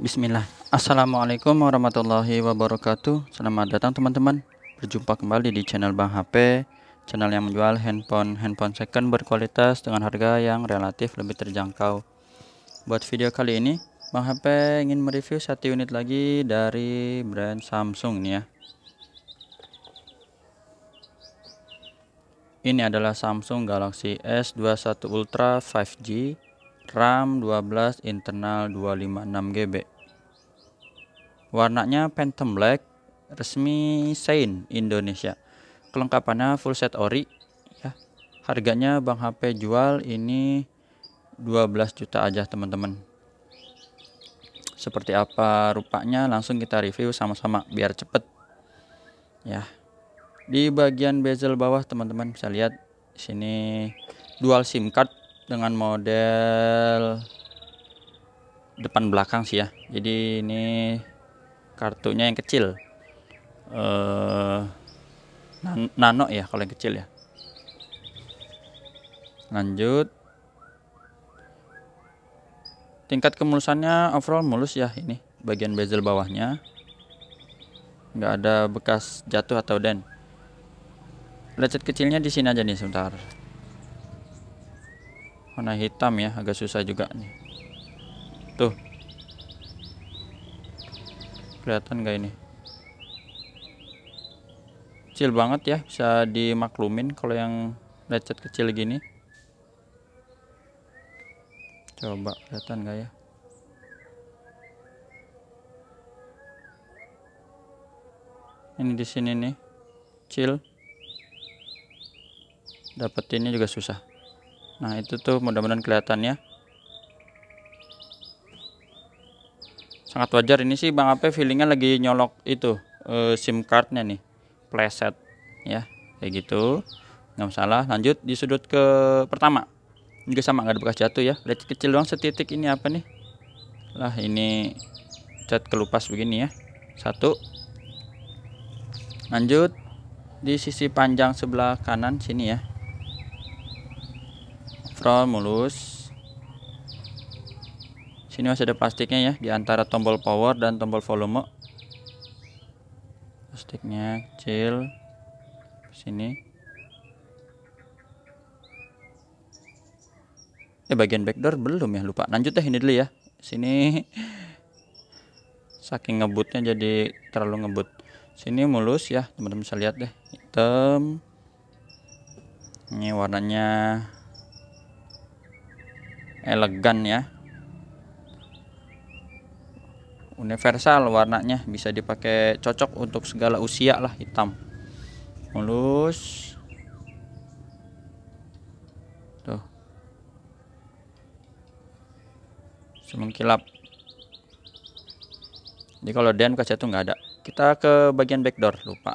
Bismillah Assalamualaikum warahmatullahi wabarakatuh Selamat datang teman-teman Berjumpa kembali di channel Bang HP Channel yang menjual handphone-handphone second berkualitas Dengan harga yang relatif lebih terjangkau Buat video kali ini Bang HP ingin mereview satu unit lagi dari brand Samsung nih ya Ini adalah Samsung Galaxy S21 Ultra 5G RAM 12 internal 256GB warnanya Phantom Black resmi Sein Indonesia kelengkapannya full set ori ya harganya Bang HP jual ini 12 juta aja teman-teman seperti apa rupanya langsung kita review sama-sama biar cepet ya di bagian bezel bawah teman-teman bisa lihat sini dual SIM card dengan model depan belakang sih ya jadi ini kartunya yang kecil eh nano ya kalau yang kecil ya lanjut tingkat kemulusannya overall mulus ya ini bagian bezel bawahnya nggak ada bekas jatuh atau dent lecet kecilnya di sini aja nih sebentar warna hitam ya agak susah juga nih tuh kelihatan gak ini kecil banget ya bisa dimaklumin kalau yang lecet kecil gini coba kelihatan gak ya ini di sini nih kecil ini juga susah Nah, itu tuh mudah-mudahan kelihatan ya Sangat wajar ini sih Bang Ape feelingnya lagi nyolok itu e, SIM cardnya nih, playset ya, kayak gitu. Nggak masalah. Lanjut di sudut ke pertama. Juga sama nggak ada bekas jatuh ya. lihat kecil doang setitik ini apa nih? Lah ini cat kelupas begini ya. Satu. Lanjut di sisi panjang sebelah kanan sini ya scroll mulus sini masih ada plastiknya ya di antara tombol power dan tombol volume plastiknya kecil sini eh bagian backdoor belum ya lupa lanjut deh ini dulu ya sini saking ngebutnya jadi terlalu ngebut sini mulus ya teman-teman bisa lihat deh hitam ini warnanya elegan ya universal warnanya bisa dipakai cocok untuk segala usia lah hitam mulus tuh semengkilap jadi kalau dan kaca itu nggak ada kita ke bagian backdoor lupa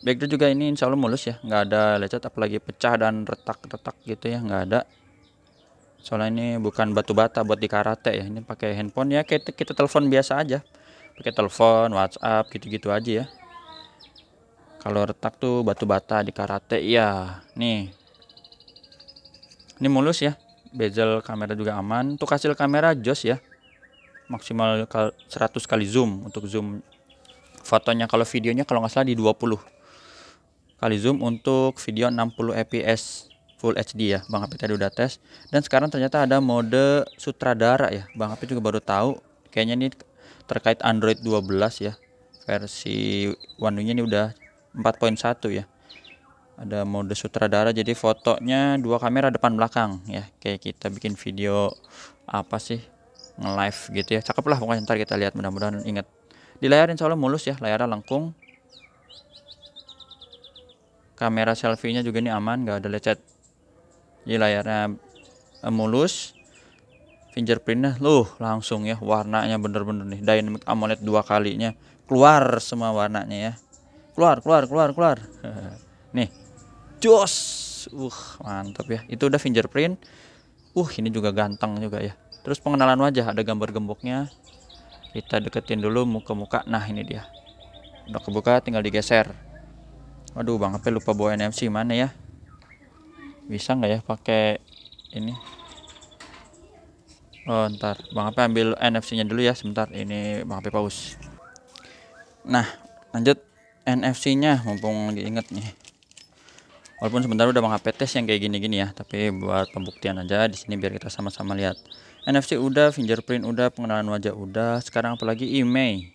backdoor juga ini insya Allah mulus ya nggak ada lecet apalagi pecah dan retak-retak gitu ya nggak ada soalnya ini bukan batu bata buat di karate ya ini pakai handphone ya kita, kita telepon biasa aja pakai telepon WhatsApp gitu-gitu aja ya kalau retak tuh batu bata di karate ya nih ini mulus ya bezel kamera juga aman untuk hasil kamera jos ya maksimal 100 kali zoom untuk zoom fotonya kalau videonya kalau nggak salah di 20 kali zoom untuk video 60 fps Full HD ya Bang Apit tadi udah tes dan sekarang ternyata ada mode sutradara ya Bang Apit juga baru tahu kayaknya ini terkait Android 12 ya versi One nya ini udah 4.1 ya ada mode sutradara jadi fotonya dua kamera depan belakang ya kayak kita bikin video apa sih nge-live gitu ya cakep lah pokoknya ntar kita lihat mudah-mudahan inget di layar insya Allah mulus ya layarnya lengkung kamera selfie-nya juga ini aman nggak ada lecet ini layarnya eh, mulus. Fingerprintnya loh langsung ya warnanya bener-bener nih dynamic AMOLED dua kalinya keluar semua warnanya ya. Keluar, keluar, keluar, keluar. nih. Jos. Uh, mantap ya. Itu udah fingerprint. Uh, ini juga ganteng juga ya. Terus pengenalan wajah ada gambar gemboknya. Kita deketin dulu muka-muka. Nah, ini dia. Udah kebuka tinggal digeser. Waduh, Bang apa ya, lupa bawa NFC mana ya? bisa nggak ya pakai ini oh ntar bang apa ambil NFC nya dulu ya sebentar ini bang apa pause. nah lanjut NFC nya mumpung diinget nih walaupun sebentar udah bang apa tes yang kayak gini-gini ya tapi buat pembuktian aja di sini biar kita sama-sama lihat NFC udah fingerprint udah pengenalan wajah udah sekarang apalagi IMEI.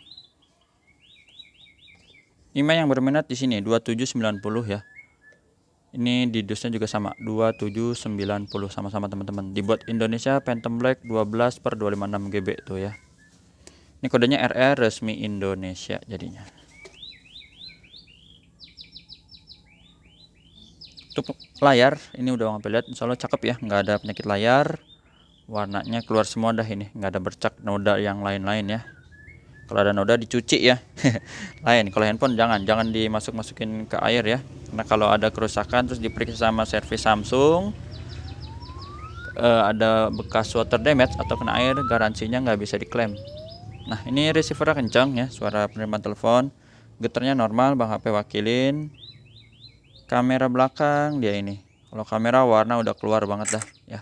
IMEI yang berminat di sini 2790 ya ini di dusnya juga sama 2790 sama-sama teman-teman dibuat Indonesia Phantom Black 12 per 256 GB tuh ya ini kodenya RR resmi Indonesia jadinya untuk layar ini udah ngapain lihat insya Allah cakep ya nggak ada penyakit layar warnanya keluar semua dah ini nggak ada bercak noda yang lain-lain ya kalau ada noda dicuci ya lain kalau handphone jangan jangan dimasuk masukin ke air ya karena kalau ada kerusakan terus diperiksa sama servis Samsung eh, ada bekas water damage atau kena air garansinya nggak bisa diklaim nah ini receiver kencang ya suara penerima telepon geternya normal bang HP wakilin kamera belakang dia ini kalau kamera warna udah keluar banget dah ya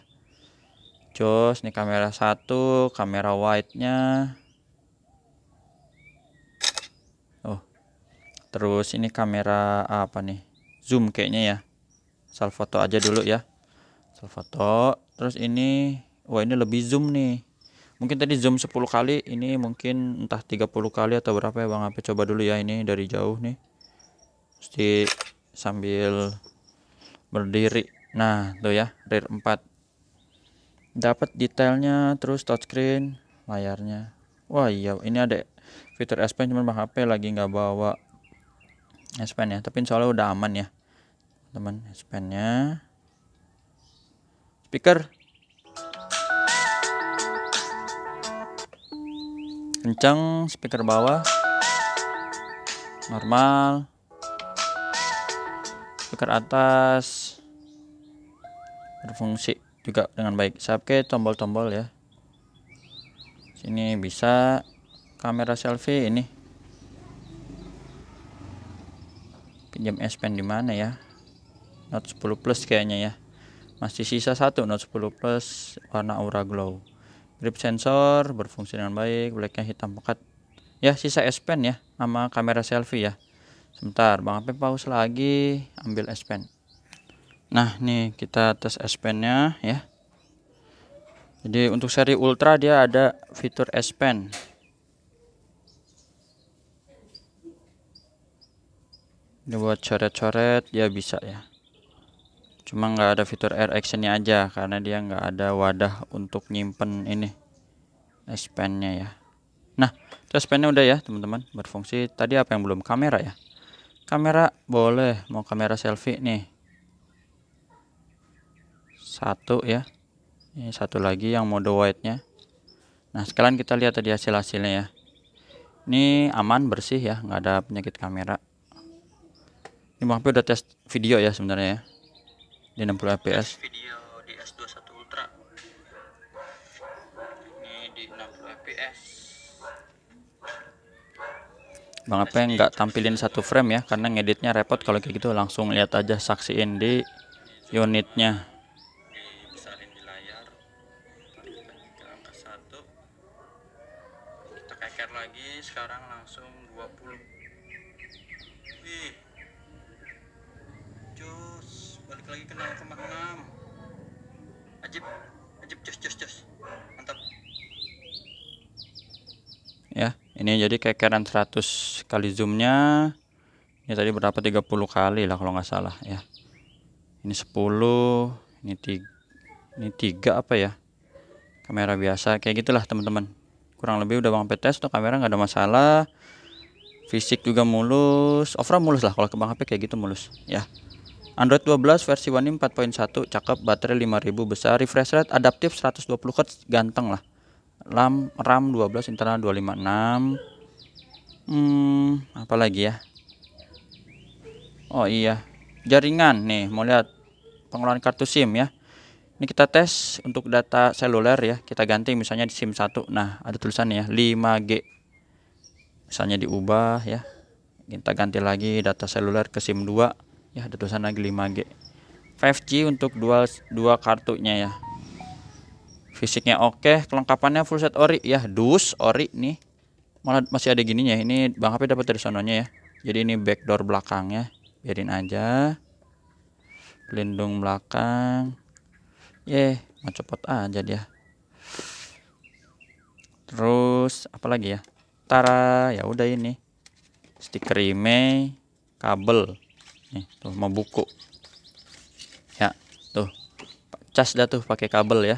jos nih kamera satu kamera white nya terus ini kamera ah, apa nih zoom kayaknya ya Sal foto aja dulu ya Sal foto terus ini wah ini lebih zoom nih mungkin tadi zoom 10 kali ini mungkin entah 30 kali atau berapa ya Bang Ape coba dulu ya ini dari jauh nih mesti sambil berdiri nah tuh ya rear 4 dapat detailnya terus touchscreen layarnya wah iya ini ada fitur S Pen cuman Bang Ape lagi nggak bawa S Pen ya tapi insyaallah udah aman ya teman S Pen nya speaker kenceng speaker bawah normal speaker atas berfungsi juga dengan baik subke tombol-tombol ya sini bisa kamera selfie ini pinjam S Pen di mana ya Note 10 Plus kayaknya ya masih sisa satu Note 10 Plus warna aura glow grip sensor berfungsi dengan baik blacknya hitam pekat ya sisa S Pen ya sama kamera selfie ya sebentar Bang Ape pause lagi ambil S Pen nah nih kita tes S Pen nya ya jadi untuk seri Ultra dia ada fitur S Pen ini buat coret-coret ya bisa ya cuma nggak ada fitur air actionnya aja karena dia nggak ada wadah untuk nyimpen ini expandnya eh, ya nah expandnya udah ya teman-teman berfungsi tadi apa yang belum kamera ya kamera boleh mau kamera selfie nih satu ya ini satu lagi yang mode wide nya nah sekarang kita lihat tadi hasil-hasilnya ya ini aman bersih ya nggak ada penyakit kamera ini Bang udah tes video ya sebenarnya ya di 60 fps video di S21 Ultra ini di 60 fps Bang yang nggak tampilin satu frame ya karena ngeditnya repot kalau kayak gitu langsung lihat aja saksiin di unitnya lagi sekarang langsung 20 Wih cus balik lagi kenal ke enam. ajib ajib cus cus cus mantap ya ini jadi kekeran 100 kali zoomnya ini tadi berapa 30 kali lah kalau nggak salah ya ini 10 ini tiga ini tiga apa ya kamera biasa kayak gitulah teman-teman kurang lebih udah bang petes tuh kamera nggak ada masalah fisik juga mulus overall mulus lah kalau ke bang HP kayak gitu mulus ya Android 12 versi One 4.1 cakep, baterai 5000 besar, refresh rate adaptif 120 Hz ganteng lah. RAM RAM 12 internal 256. Hmm, apalagi ya? Oh iya, jaringan nih, mau lihat pengelolaan kartu SIM ya. Ini kita tes untuk data seluler ya. Kita ganti misalnya di SIM 1. Nah, ada tulisan ya, 5G. Misalnya diubah ya. Kita ganti lagi data seluler ke SIM 2 ya ada tulisan lagi 5G 5G untuk dual dua kartunya ya fisiknya oke kelengkapannya full set ori ya dus ori nih malah masih ada gininya ini Bang HP dapat dari sononya ya jadi ini backdoor belakangnya biarin aja pelindung belakang ye mau copot aja dia terus apa lagi ya tara ya udah ini stiker email kabel nih tuh mau buku ya tuh cas dah tuh pakai kabel ya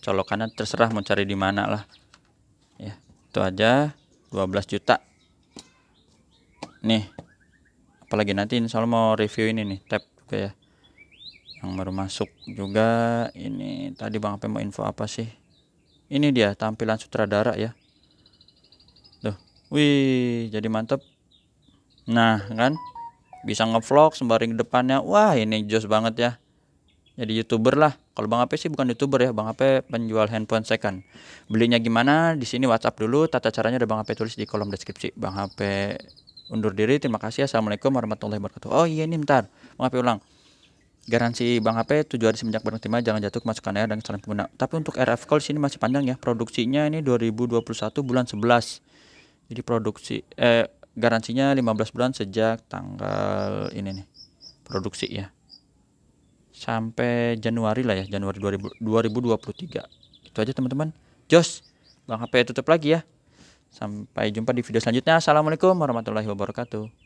colokannya terserah mau cari di mana lah ya itu aja 12 juta nih apalagi nanti insya Allah mau review ini nih tab juga ya yang baru masuk juga ini tadi Bang apa mau info apa sih ini dia tampilan sutradara ya tuh wih jadi mantep nah kan bisa ngevlog sembari depannya wah ini jos banget ya jadi youtuber lah kalau bang Ape sih bukan youtuber ya bang Ape penjual handphone second belinya gimana di sini WhatsApp dulu tata caranya udah bang Ape tulis di kolom deskripsi bang Ape undur diri terima kasih assalamualaikum warahmatullahi wabarakatuh oh iya ini bentar bang Ape ulang Garansi Bang HP tujuh hari semenjak barang timah jangan jatuh kemasukan air dan kesalahan pengguna. Tapi untuk RF Call sini masih panjang ya. Produksinya ini 2021 bulan 11. Jadi produksi eh garansinya 15 bulan sejak tanggal ini nih produksi ya sampai Januari lah ya Januari 2000, 2023 itu aja teman-teman jos Bang HP tutup lagi ya sampai jumpa di video selanjutnya assalamualaikum warahmatullahi wabarakatuh